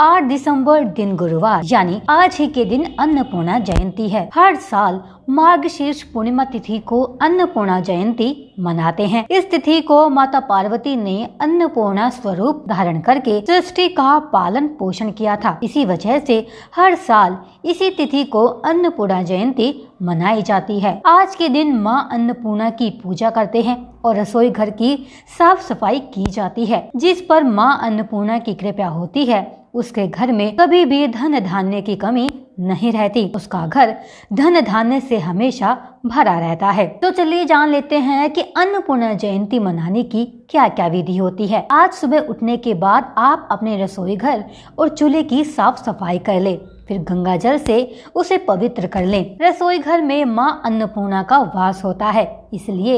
8 दिसंबर दिन गुरुवार यानी आज ही के दिन अन्नपूर्णा जयंती है हर साल मार्ग शीर्ष पूर्णिमा तिथि को अन्नपूर्णा जयंती मनाते हैं इस तिथि को माता पार्वती ने अन्नपूर्णा स्वरूप धारण करके सृष्टि का पालन पोषण किया था इसी वजह से हर साल इसी तिथि को अन्नपूर्णा जयंती मनाई जाती है आज के दिन माँ अन्नपूर्णा की पूजा करते हैं और रसोई घर की साफ सफाई की जाती है जिस पर माँ अन्नपूर्णा की कृपया होती है उसके घर में कभी भी धन धान्य की कमी नहीं रहती उसका घर धन धान्य से हमेशा भरा रहता है तो चलिए जान लेते हैं कि अन्नपूर्णा जयंती मनाने की क्या क्या विधि होती है आज सुबह उठने के बाद आप अपने रसोई घर और चूल्हे की साफ सफाई कर ले फिर गंगा जल से उसे पवित्र कर लें रसोई घर में माँ अन्नपूर्णा का वास होता है इसलिए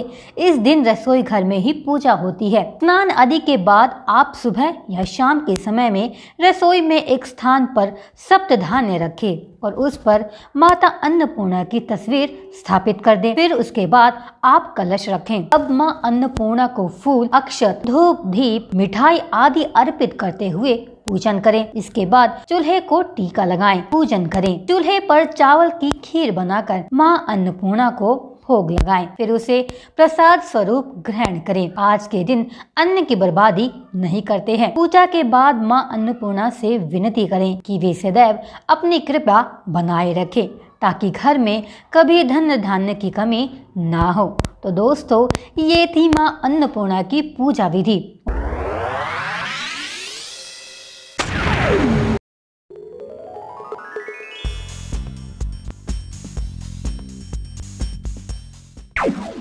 इस दिन रसोई घर में ही पूजा होती है स्नान आदि के बाद आप सुबह या शाम के समय में रसोई में एक स्थान पर सप्त धान्य रखे और उस पर माता अन्नपूर्णा की तस्वीर स्थापित कर दें फिर उसके बाद आप कलश रखें अब माँ अन्नपूर्णा को फूल अक्षत धूप दीप मिठाई आदि अर्पित करते हुए पूजन करें इसके बाद चूल्हे को टीका लगाएं पूजन करें चूल्हे पर चावल की खीर बनाकर माँ अन्नपूर्णा को भोग लगाएं फिर उसे प्रसाद स्वरूप ग्रहण करें आज के दिन अन्न की बर्बादी नहीं करते हैं पूजा के बाद माँ अन्नपूर्णा से विनती करें कि वे सदैव अपनी कृपा बनाए रखें ताकि घर में कभी धन धान्य की कमी ना हो तो दोस्तों ये थी माँ अन्नपूर्णा की पूजा विधि you